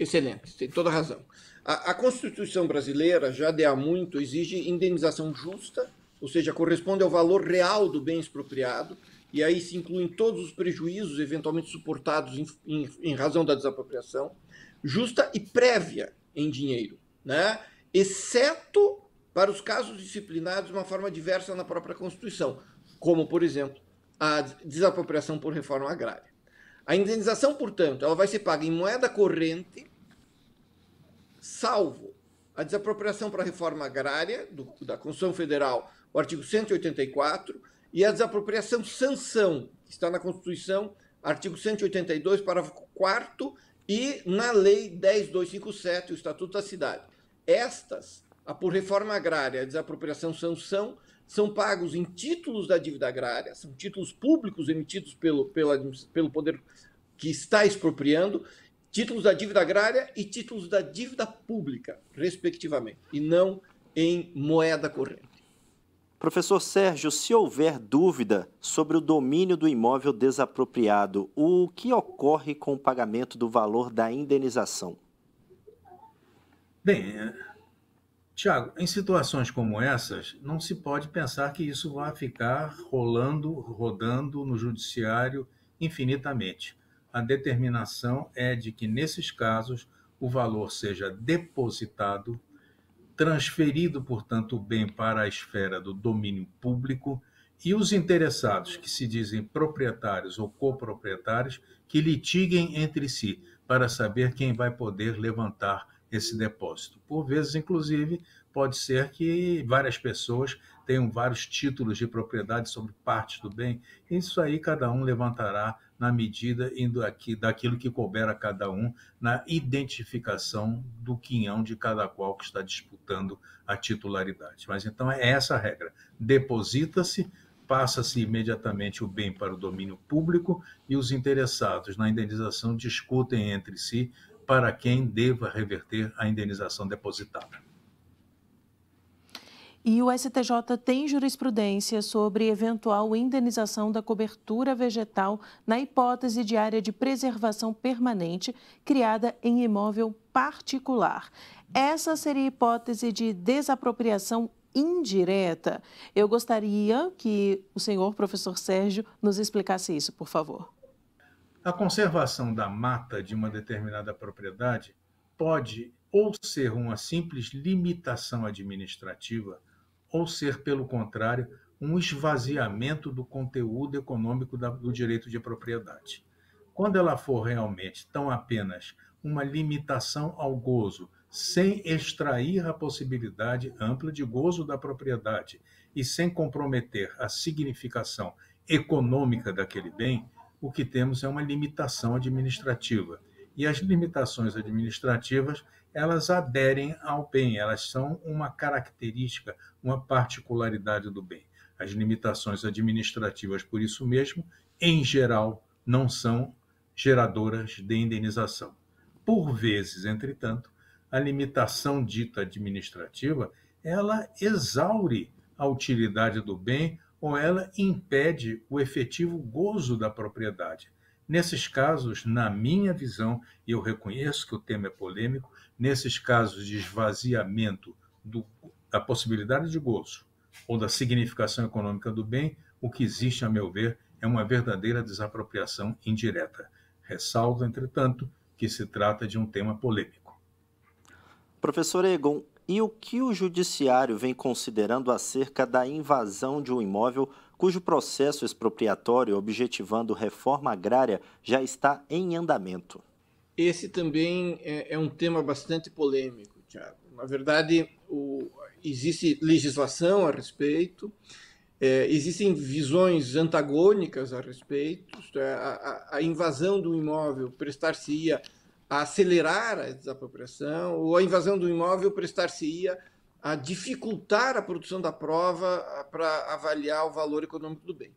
Excelente, tem toda razão. A, a Constituição brasileira, já de há muito, exige indenização justa, ou seja, corresponde ao valor real do bem expropriado, e aí se incluem todos os prejuízos eventualmente suportados em, em, em razão da desapropriação, justa e prévia em dinheiro, né? exceto para os casos disciplinados de uma forma diversa na própria Constituição, como, por exemplo, a desapropriação por reforma agrária. A indenização, portanto, ela vai ser paga em moeda corrente salvo a desapropriação para a reforma agrária do, da Constituição Federal, o artigo 184, e a desapropriação sanção, que está na Constituição, artigo 182, parágrafo 4 e na Lei 10257, o Estatuto da Cidade. Estas, a por reforma agrária, a desapropriação sanção, são pagos em títulos da dívida agrária, são títulos públicos emitidos pelo, pelo poder que está expropriando títulos da dívida agrária e títulos da dívida pública, respectivamente, e não em moeda corrente. Professor Sérgio, se houver dúvida sobre o domínio do imóvel desapropriado, o que ocorre com o pagamento do valor da indenização? Bem, eh, Tiago, em situações como essas, não se pode pensar que isso vai ficar rolando, rodando no judiciário infinitamente a determinação é de que, nesses casos, o valor seja depositado, transferido, portanto, o bem para a esfera do domínio público e os interessados, que se dizem proprietários ou coproprietários, que litiguem entre si para saber quem vai poder levantar esse depósito. Por vezes, inclusive, pode ser que várias pessoas tenham vários títulos de propriedade sobre partes do bem. Isso aí cada um levantará na medida aqui, daquilo que couber a cada um na identificação do quinhão de cada qual que está disputando a titularidade. Mas então é essa a regra: deposita-se, passa-se imediatamente o bem para o domínio público e os interessados na indenização discutem entre si para quem deva reverter a indenização depositada. E o STJ tem jurisprudência sobre eventual indenização da cobertura vegetal na hipótese de área de preservação permanente criada em imóvel particular. Essa seria a hipótese de desapropriação indireta. Eu gostaria que o senhor, professor Sérgio, nos explicasse isso, por favor. A conservação da mata de uma determinada propriedade pode ou ser uma simples limitação administrativa ou ser, pelo contrário, um esvaziamento do conteúdo econômico do direito de propriedade. Quando ela for realmente tão apenas uma limitação ao gozo, sem extrair a possibilidade ampla de gozo da propriedade e sem comprometer a significação econômica daquele bem, o que temos é uma limitação administrativa. E as limitações administrativas elas aderem ao bem, elas são uma característica, uma particularidade do bem. As limitações administrativas, por isso mesmo, em geral, não são geradoras de indenização. Por vezes, entretanto, a limitação dita administrativa, ela exaure a utilidade do bem ou ela impede o efetivo gozo da propriedade. Nesses casos, na minha visão, e eu reconheço que o tema é polêmico, nesses casos de esvaziamento do, da possibilidade de gozo ou da significação econômica do bem, o que existe, a meu ver, é uma verdadeira desapropriação indireta. Ressalto, entretanto, que se trata de um tema polêmico. Professor Egon, e o que o judiciário vem considerando acerca da invasão de um imóvel cujo processo expropriatório objetivando reforma agrária já está em andamento? Esse também é, é um tema bastante polêmico, Tiago. Na verdade, o, existe legislação a respeito, é, existem visões antagônicas a respeito, é, a, a, invasão do imóvel prestar-se-ia a acelerar a desapropriação, ou a invasão do imóvel prestar-se-ia a dificultar a produção da prova para avaliar o valor econômico do bem.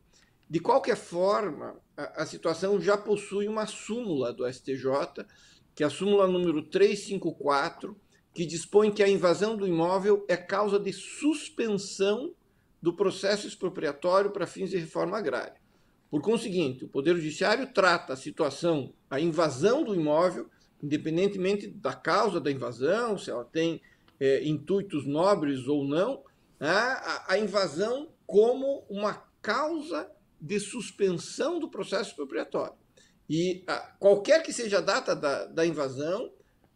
De qualquer forma, a, situação já possui uma súmula do STJ, que é a súmula número 354, que dispõe que a invasão do imóvel é causa de suspensão do processo expropriatório para fins de reforma agrária. Por conseguinte, o Poder Judiciário trata a situação, a invasão do imóvel, independentemente da causa da invasão, se ela tem é, intuitos nobres ou não, né, a, a invasão como uma causa de suspensão do processo expropriatório. E a, ah, qualquer que seja a data da, da invasão,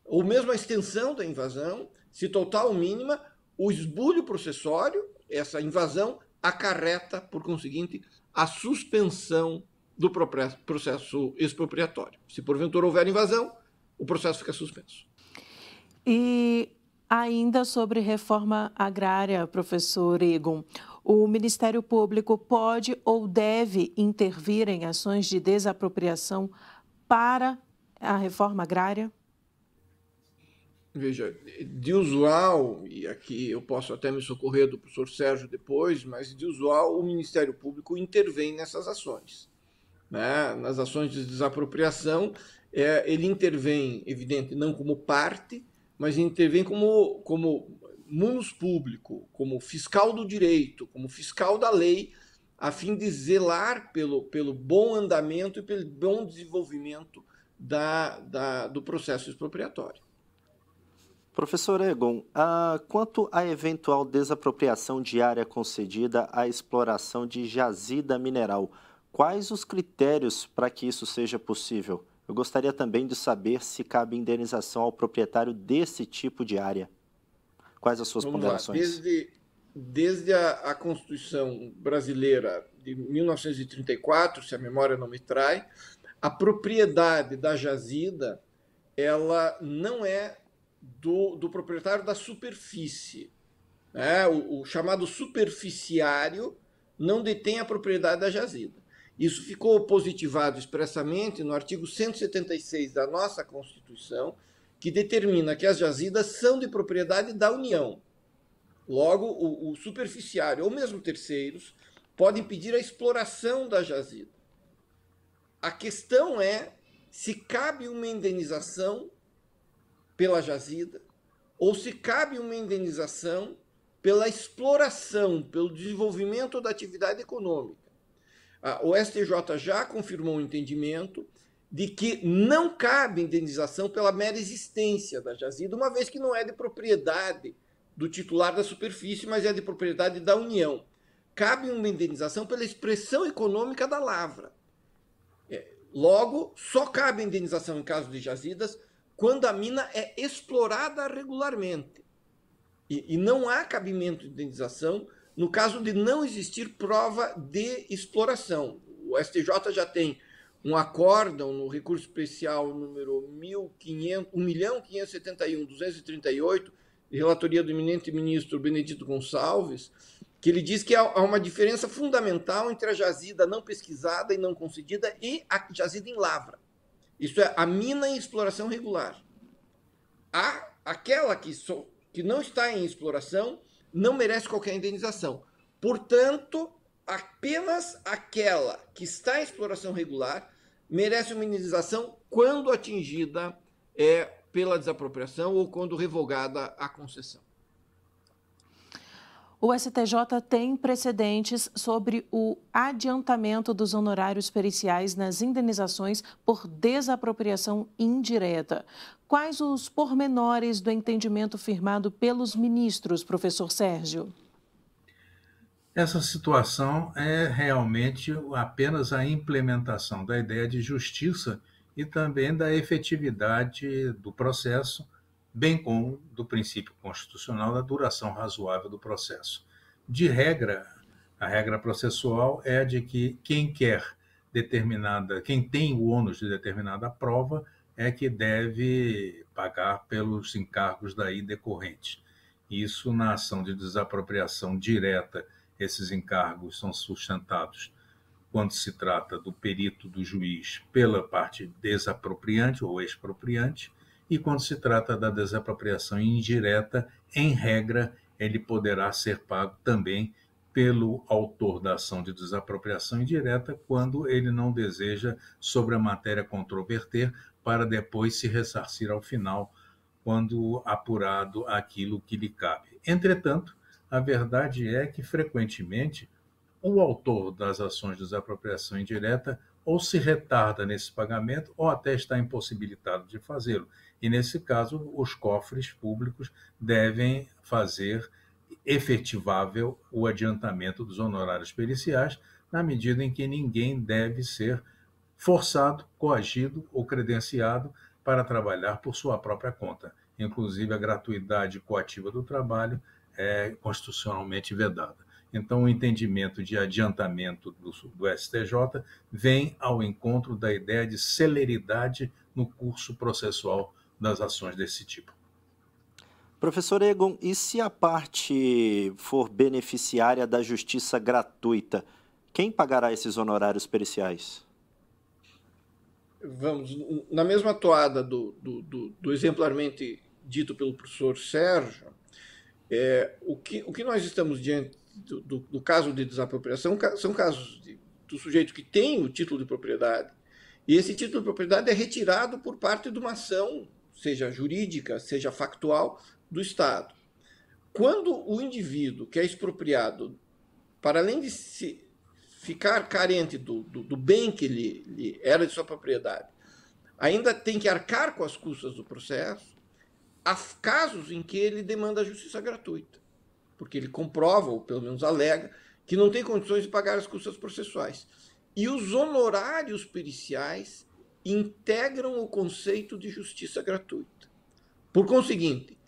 ou mesmo a extensão da invasão, se total ou mínima, o esbulho processório, essa invasão, acarreta, por conseguinte, a suspensão do processo expropriatório. Se porventura houver invasão, o processo fica suspenso. E ainda sobre reforma agrária, professor Egon o Ministério Público pode ou deve intervir em ações de desapropriação para a reforma agrária? Veja, de usual, e aqui eu posso até me socorrer do professor Sérgio depois, mas de usual o Ministério Público intervém nessas ações. Né? Nas ações de desapropriação, é, ele intervém, evidente, não como parte, mas intervém como, como munus público, como fiscal do direito, como fiscal da lei, a fim de zelar pelo, pelo bom andamento e pelo bom desenvolvimento da, da, do processo expropriatório. Professor Egon, ah, quanto à eventual desapropriação de área concedida à exploração de jazida mineral, quais os critérios para que isso seja possível? Eu gostaria também de saber se cabe indenização ao proprietário desse tipo de área. Quais as suas Vamos ponderações? Lá. Desde, desde a, a, Constituição brasileira de 1934, se a memória não me trai, a propriedade da jazida ela não é do, do proprietário da superfície. Né? O, o chamado superficiário não detém a propriedade da jazida. Isso ficou positivado expressamente no artigo 176 da nossa Constituição, que determina que as jazidas são de propriedade da União. Logo, o, o superficiário ou mesmo terceiros podem pedir a exploração da jazida. A questão é se cabe uma indenização pela jazida ou se cabe uma indenização pela exploração, pelo desenvolvimento da atividade econômica. O STJ já confirmou o um entendimento de que não cabe indenização pela mera existência da jazida, uma vez que não é de propriedade do titular da superfície, mas é de propriedade da União. Cabe uma indenização pela expressão econômica da lavra. É, logo, só cabe indenização em caso de jazidas quando a mina é explorada regularmente. E, e não há cabimento de indenização no caso de não existir prova de exploração. O STJ já tem um acórdão no recurso especial número 1.571.238, relatoria do eminente ministro Benedito Gonçalves, que ele diz que há uma diferença fundamental entre a jazida não pesquisada e não concedida e a jazida em lavra. Isso é a mina em exploração regular. A, aquela que, so, que não está em exploração não merece qualquer indenização. Portanto, apenas aquela que está em exploração regular merece uma indenização quando atingida é, pela desapropriação ou quando revogada a concessão. O STJ tem precedentes sobre o adiantamento dos honorários periciais nas indenizações por desapropriação indireta. Quais os pormenores do entendimento firmado pelos ministros, professor Sérgio? Essa situação é realmente apenas a implementação da ideia de justiça e também da efetividade do processo, bem como do princípio constitucional da duração razoável do processo. De regra, a regra processual é a de que quem quer determinada, quem tem o ônus de determinada prova é que deve pagar pelos encargos daí decorrentes. Isso na ação de desapropriação direta esses encargos são sustentados quando se trata do perito do juiz pela parte desapropriante ou expropriante, e quando se trata da desapropriação indireta, em regra, ele poderá ser pago também pelo autor da ação de desapropriação indireta quando ele não deseja sobre a matéria controverter para depois se ressarcir ao final quando apurado aquilo que lhe cabe. Entretanto, a verdade é que, frequentemente, o autor das ações de desapropriação indireta ou se retarda nesse pagamento ou até está impossibilitado de fazê-lo. E, nesse caso, os cofres públicos devem fazer efetivável o adiantamento dos honorários periciais, na medida em que ninguém deve ser forçado, coagido ou credenciado para trabalhar por sua própria conta. Inclusive, a gratuidade coativa do trabalho é constitucionalmente vedada. Então, o entendimento de adiantamento do, do STJ vem ao encontro da ideia de celeridade no curso processual das ações desse tipo. Professor Egon, e se a parte for beneficiária da justiça gratuita, quem pagará esses honorários periciais? Vamos, na mesma toada do, do, do, do exemplarmente dito pelo professor Sérgio, é, o, que, o que nós estamos diante do, do, do caso de desapropriação são casos de, do sujeito que tem o título de propriedade e esse título de propriedade é retirado por parte de uma ação, seja jurídica, seja factual, do Estado. Quando o indivíduo que é expropriado, para além de se ficar carente do, do, do bem que lhe, lhe era de sua propriedade, ainda tem que arcar com as custas do processo, há casos em que ele demanda a justiça gratuita, porque ele comprova, ou pelo menos alega, que não tem condições de pagar as custas processuais. E os honorários periciais integram o conceito de justiça gratuita. Por conseguinte,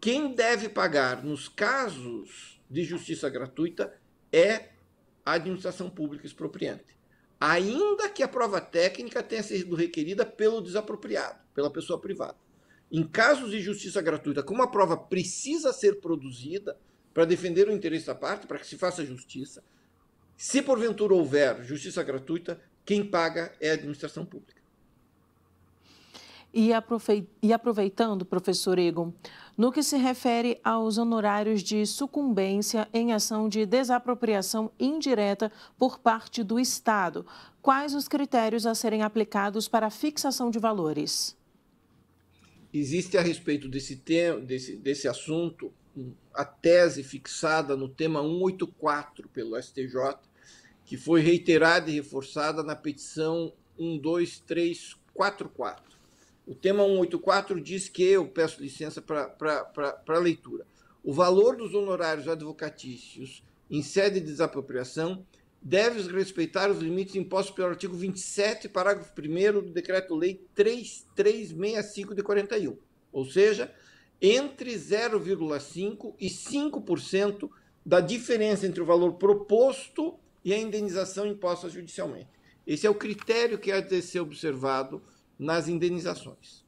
quem deve pagar nos casos de justiça gratuita é a administração pública expropriante, ainda que a prova técnica tenha sido requerida pelo desapropriado, pela pessoa privada. Em casos de justiça gratuita, como a prova precisa ser produzida para defender o interesse da parte, para que se faça justiça, se porventura houver justiça gratuita, quem paga é a administração pública. E aproveitando, professor Egon, no que se refere aos honorários de sucumbência em ação de desapropriação indireta por parte do Estado, quais os critérios a serem aplicados para a fixação de valores? Existe a respeito desse, tema, desse, desse assunto a tese fixada no tema 184 pelo STJ, que foi reiterada e reforçada na petição 12344. O tema 184 diz que, eu peço licença para a leitura, o valor dos honorários advocatícios em sede de desapropriação deve respeitar os limites impostos pelo artigo 27, parágrafo 1 do Decreto-Lei 3365 de 41, ou seja, entre 0,5% e 5% da diferença entre o valor proposto e a indenização imposta judicialmente. Esse é o critério que há de ser observado nas indenizações.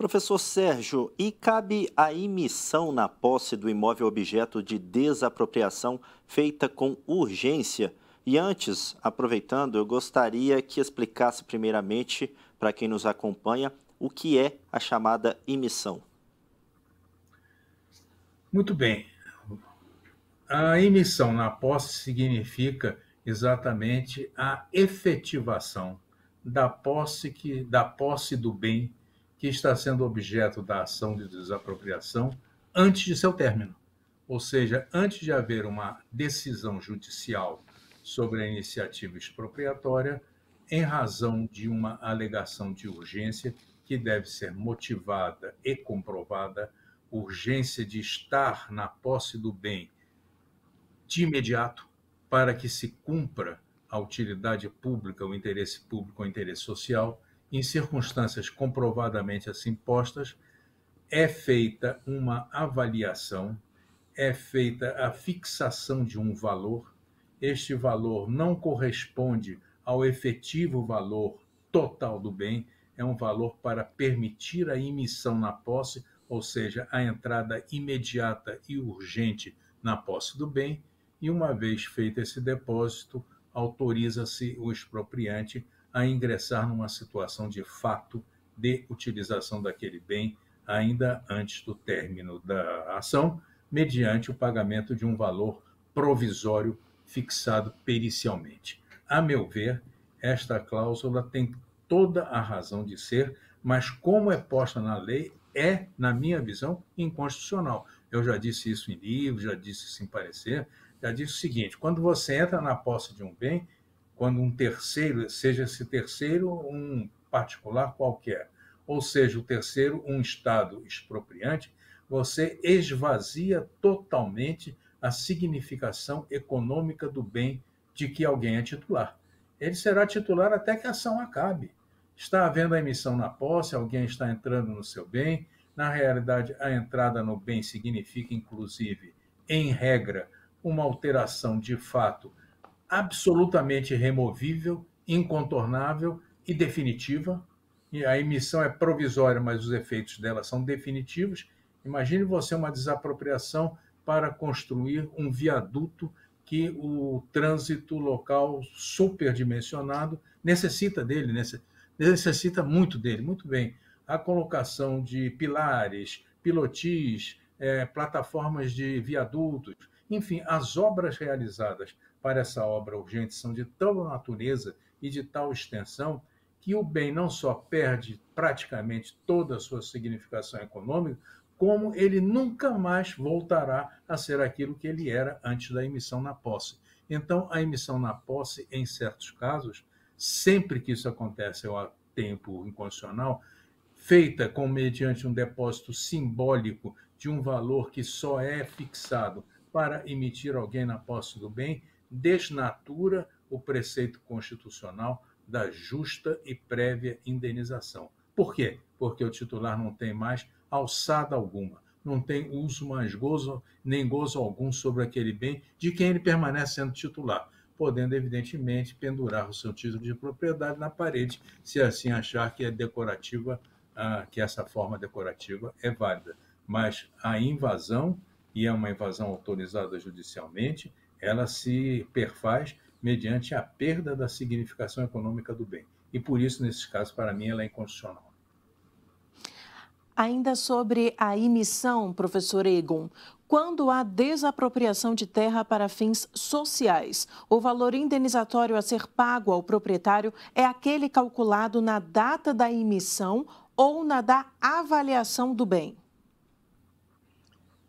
Professor Sérgio, e cabe a emissão na posse do imóvel objeto de desapropriação feita com urgência? E antes, aproveitando, eu gostaria que explicasse primeiramente para quem nos acompanha o que é a chamada emissão. Muito bem. A emissão na posse significa exatamente a efetivação da posse, que, da posse do bem que está sendo objeto da ação de desapropriação antes de seu término. Ou seja, antes de haver uma decisão judicial sobre a iniciativa expropriatória, em razão de uma alegação de urgência que deve ser motivada e comprovada, urgência de estar na posse do bem de imediato para que se cumpra a utilidade pública, o interesse público, o interesse social em circunstâncias comprovadamente assim postas, é feita uma avaliação, é feita a fixação de um valor. Este valor não corresponde ao efetivo valor total do bem, é um valor para permitir a emissão na posse, ou seja, a entrada imediata e urgente na posse do bem, e uma vez feito esse depósito, autoriza-se o expropriante a ingressar numa situação de fato de utilização daquele bem ainda antes do término da ação, mediante o pagamento de um valor provisório fixado pericialmente. A meu ver, esta cláusula tem toda a razão de ser, mas como é posta na lei, é, na minha visão, inconstitucional. Eu já disse isso em livro, já disse isso em parecer, já disse o seguinte: quando você entra na posse de um bem, quando um terceiro, seja esse terceiro um particular qualquer, ou seja, o terceiro um Estado expropriante, você esvazia totalmente a significação econômica do bem de que alguém é titular. Ele será titular até que a ação acabe. Está havendo a emissão na posse, alguém está entrando no seu bem. Na realidade, a entrada no bem significa, inclusive, em regra, uma alteração de fato absolutamente removível, incontornável e definitiva. E a emissão é provisória, mas os efeitos dela são definitivos. Imagine você uma desapropriação para construir um viaduto que o trânsito local superdimensionado necessita dele, necessita muito dele. Muito bem. A colocação de pilares, pilotis, é, plataformas de viadutos, enfim, as obras realizadas para essa obra urgente são de tal natureza e de tal extensão que o bem não só perde praticamente toda a sua significação econômica, como ele nunca mais voltará a ser aquilo que ele era antes da emissão na posse. Então, a emissão na posse, em certos casos, sempre que isso acontece ao tempo incondicional, feita com mediante um depósito simbólico de um valor que só é fixado para emitir alguém na posse do bem, desnatura o preceito constitucional da justa e prévia indenização. Por quê? Porque o titular não tem mais alçada alguma, não tem uso mais gozo, nem gozo algum sobre aquele bem de quem ele permanece sendo titular, podendo, evidentemente, pendurar o seu título de propriedade na parede, se assim achar que é decorativa, ah, que essa forma decorativa é válida. Mas a invasão, e é uma invasão autorizada judicialmente, ela se perfaz mediante a perda da significação econômica do bem. E por isso, nesses casos, para mim, ela é inconstitucional. Ainda sobre a emissão professor Egon, quando há desapropriação de terra para fins sociais, o valor indenizatório a ser pago ao proprietário é aquele calculado na data da emissão ou na da avaliação do bem.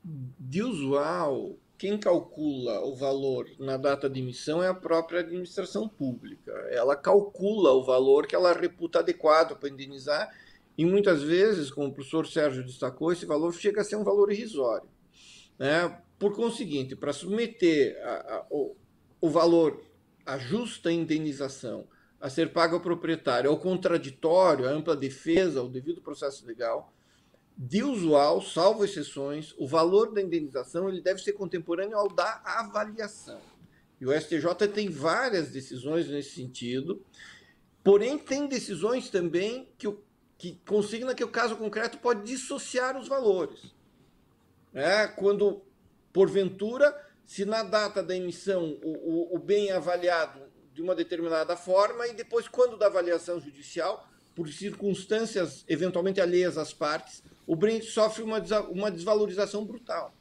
De usual, quem calcula o valor na data de emissão é a própria administração pública. Ela calcula o valor que ela reputa adequado para indenizar e muitas vezes, como o professor Sérgio destacou, esse valor chega a ser um valor irrisório. Né? Por conseguinte, para submeter a, a, o, o valor à justa indenização a ser paga ao proprietário, ao contraditório, à ampla defesa, ao devido processo legal, de usual, salvo exceções, o valor da indenização ele deve ser contemporâneo ao da avaliação. E o STJ tem várias decisões nesse sentido, porém tem decisões também que, o, que consigna que o caso concreto pode dissociar os valores. É, quando, porventura, se na data da emissão o, o, o bem é avaliado de uma determinada forma e depois, quando da avaliação judicial, por circunstâncias eventualmente alheias às partes, o brinde sofre uma, uma desvalorização brutal.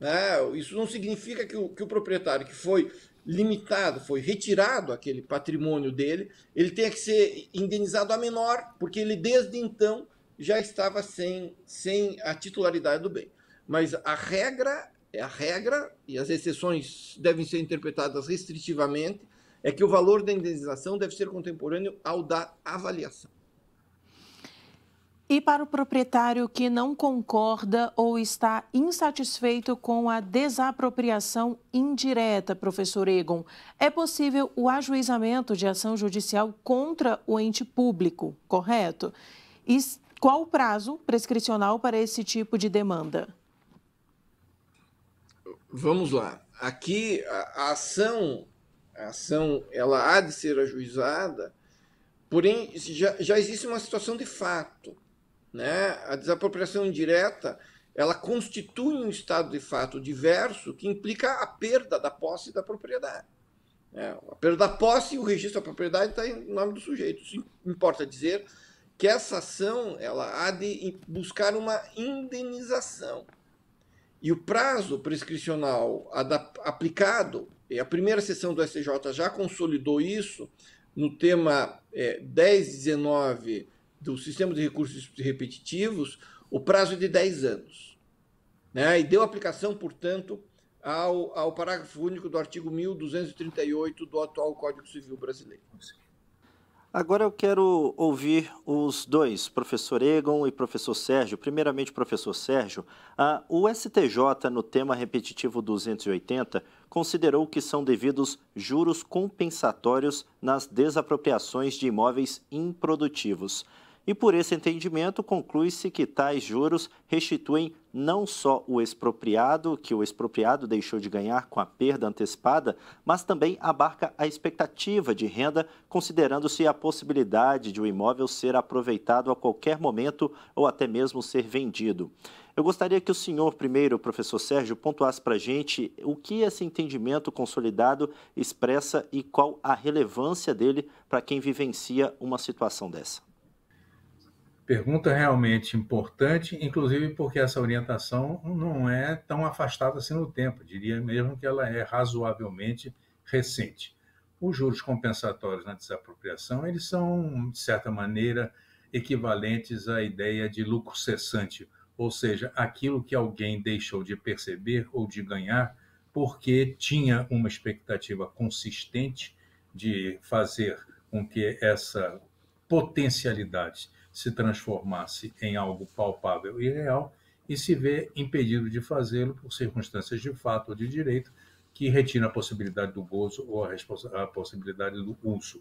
Né? Isso não significa que o, que o proprietário que foi limitado, foi retirado aquele patrimônio dele, ele tenha que ser indenizado a menor, porque ele desde então já estava sem, sem a titularidade do bem. Mas a regra é a regra, e as exceções devem ser interpretadas restritivamente, é que o valor da indenização deve ser contemporâneo ao da avaliação. E para o proprietário que não concorda ou está insatisfeito com a desapropriação indireta, professor Egon, é possível o ajuizamento de ação judicial contra o ente público, correto? E qual o prazo prescricional para esse tipo de demanda? Vamos lá. Aqui a ação, a ação ela há de ser ajuizada, porém já, já existe uma situação de fato né? A desapropriação indireta ela constitui um estado de fato diverso que implica a perda da posse da propriedade. É, a perda da posse e o registro da propriedade está em nome do sujeito. Isso importa dizer que essa ação ela há de buscar uma indenização. E o prazo prescricional aplicado, e a primeira sessão do STJ já consolidou isso, no tema é, eh, 1019 do sistema de recursos repetitivos o prazo é de 10 anos. Né? E deu aplicação, portanto, ao, ao parágrafo único do artigo 1238 do atual Código Civil Brasileiro. Agora eu quero ouvir os dois, professor Egon e professor Sérgio. Primeiramente, professor Sérgio, o STJ, no tema repetitivo 280, considerou que são devidos juros compensatórios nas desapropriações de imóveis improdutivos. E por esse entendimento, conclui-se que tais juros restituem não só o expropriado, que o expropriado deixou de ganhar com a perda antecipada, mas também abarca a expectativa de renda, considerando-se a possibilidade de o um imóvel ser aproveitado a qualquer momento ou até mesmo ser vendido. Eu gostaria que o senhor, primeiro, professor Sérgio, pontuasse para a gente o que esse entendimento consolidado expressa e qual a relevância dele para quem vivencia uma situação dessa. Pergunta realmente importante, inclusive porque essa orientação não é tão afastada assim no tempo, diria mesmo que ela é razoavelmente recente. Os juros compensatórios na desapropriação, eles são, de certa maneira, equivalentes à ideia de lucro cessante, ou seja, aquilo que alguém deixou de perceber ou de ganhar porque tinha uma expectativa consistente de fazer com que essa potencialidade se transformasse em algo palpável e real e se vê impedido de fazê-lo por circunstâncias de fato ou de direito que retira a possibilidade do gozo ou a, a possibilidade do uso.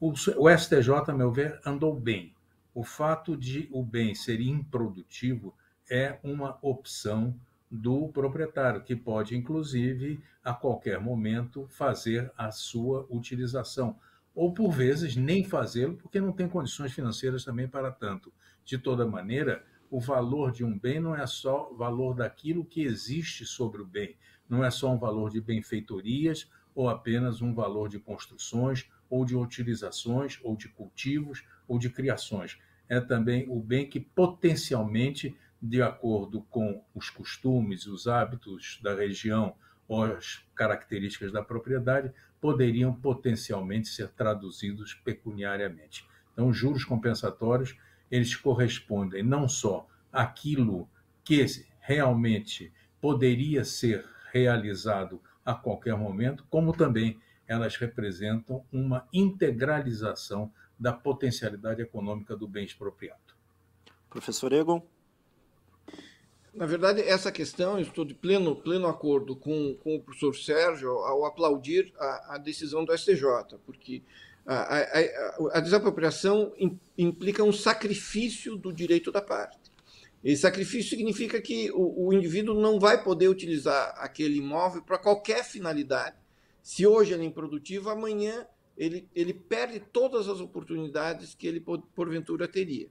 O, o STJ, a meu ver, andou bem. O fato de o bem ser improdutivo é uma opção do proprietário, que pode, inclusive, a qualquer momento, fazer a sua utilização ou por vezes nem fazê-lo, porque não tem condições financeiras também para tanto. De toda maneira, o valor de um bem não é só valor daquilo que existe sobre o bem, não é só um valor de benfeitorias ou apenas um valor de construções ou de utilizações ou de cultivos ou de criações. É também o bem que potencialmente, de acordo com os costumes, os hábitos da região ou as características da propriedade, poderiam potencialmente ser traduzidos pecuniariamente. Então, os juros compensatórios, eles correspondem não só àquilo que realmente poderia ser realizado a qualquer momento, como também elas representam uma integralização da potencialidade econômica do bem expropriado. Professor Egon? Na verdade, essa questão, eu estou de pleno, pleno acordo com, com o professor Sérgio ao aplaudir a, a decisão do STJ, porque a, a, a, desapropriação implica um sacrifício do direito da parte. Esse sacrifício significa que o, o indivíduo não vai poder utilizar aquele imóvel para qualquer finalidade. Se hoje ele é improdutivo, amanhã ele, ele perde todas as oportunidades que ele porventura teria.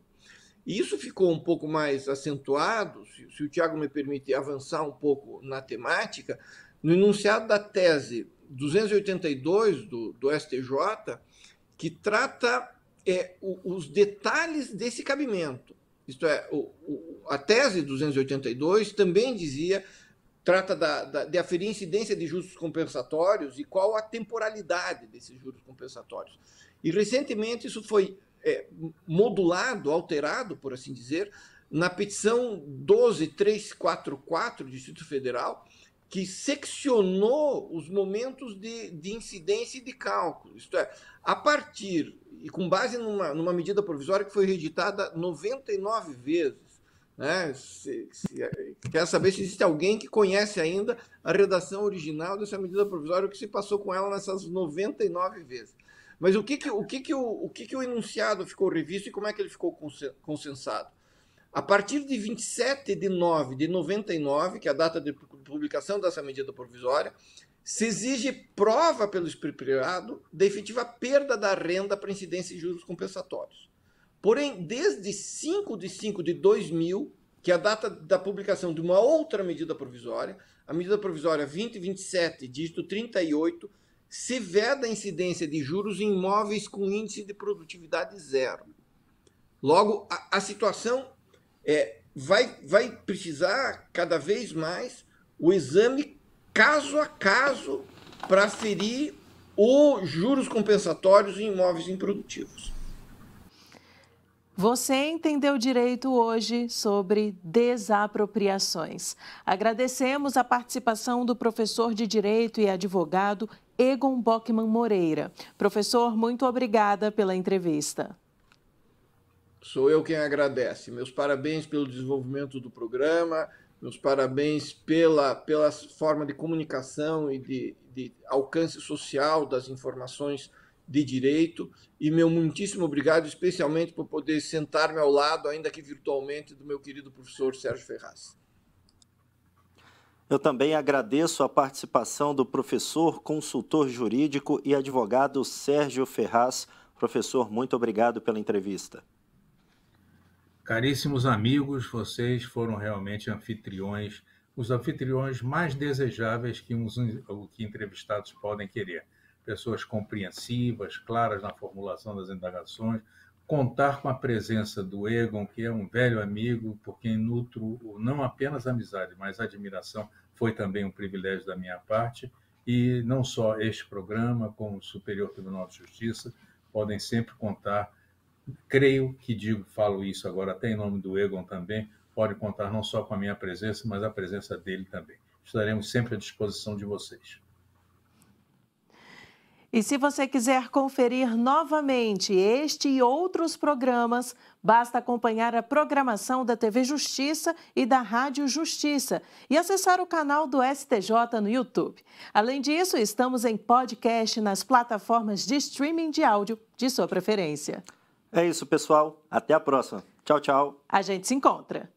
E isso ficou um pouco mais acentuado, se, se o Tiago me permite avançar um pouco na temática, no enunciado da tese 282 do, do STJ, que trata é, o, os detalhes desse cabimento. Isto é, o, o, a tese 282 também dizia, trata da, da, de aferir incidência de juros compensatórios e qual a temporalidade desses juros compensatórios. E recentemente isso foi é, modulado, alterado, por assim dizer, na petição 12344 do Distrito Federal, que seccionou os momentos de, de incidência e de cálculo. Isto é, a partir, e com base numa, numa medida provisória que foi reeditada 99 vezes, né? Se, se, é, quer saber se existe alguém que conhece ainda a redação original dessa medida provisória, o que se passou com ela nessas 99 vezes. Mas o que que o, que que o, o, que que o enunciado ficou revisto e como é que ele ficou consensado? A partir de 27 de 9 de 99, que é a data de publicação dessa medida provisória, se exige prova pelo expropriado da efetiva perda da renda para incidência de juros compensatórios. Porém, desde 5 de 5 de 2000, que é a data da publicação de uma outra medida provisória, a medida provisória 2027, dígito 38, se veda a incidência de juros em imóveis com índice de produtividade zero. Logo, a, a situação é, vai, vai precisar cada vez mais o exame caso a caso para ferir os juros compensatórios em imóveis improdutivos. Você entendeu direito hoje sobre desapropriações. Agradecemos a participação do professor de Direito e advogado Egon Bockmann Moreira. Professor, muito obrigada pela entrevista. Sou eu quem agradece. Meus parabéns pelo desenvolvimento do programa, meus parabéns pela, pela forma de comunicação e de, de alcance social das informações de Direito e meu muitíssimo obrigado, especialmente por poder sentar-me ao lado, ainda que virtualmente, do meu querido professor Sérgio Ferraz. Eu também agradeço a participação do professor, consultor jurídico e advogado Sérgio Ferraz. Professor, muito obrigado pela entrevista. Caríssimos amigos, vocês foram realmente anfitriões, os anfitriões mais desejáveis que, os que entrevistados podem querer pessoas compreensivas, claras na formulação das indagações, contar com a presença do Egon, que é um velho amigo, por quem nutro não apenas amizade, mas admiração, foi também um privilégio da minha parte. E não só este programa, como o Superior Tribunal de Justiça, podem sempre contar. Creio que digo, falo isso agora até em nome do Egon também, pode contar não só com a minha presença, mas a presença dele também. Estaremos sempre à disposição de vocês. E se você quiser conferir novamente este e outros programas, basta acompanhar a programação da TV Justiça e da Rádio Justiça e acessar o canal do STJ no YouTube. Além disso, estamos em podcast nas plataformas de streaming de áudio de sua preferência. É isso, pessoal. Até a próxima. Tchau, tchau. A gente se encontra.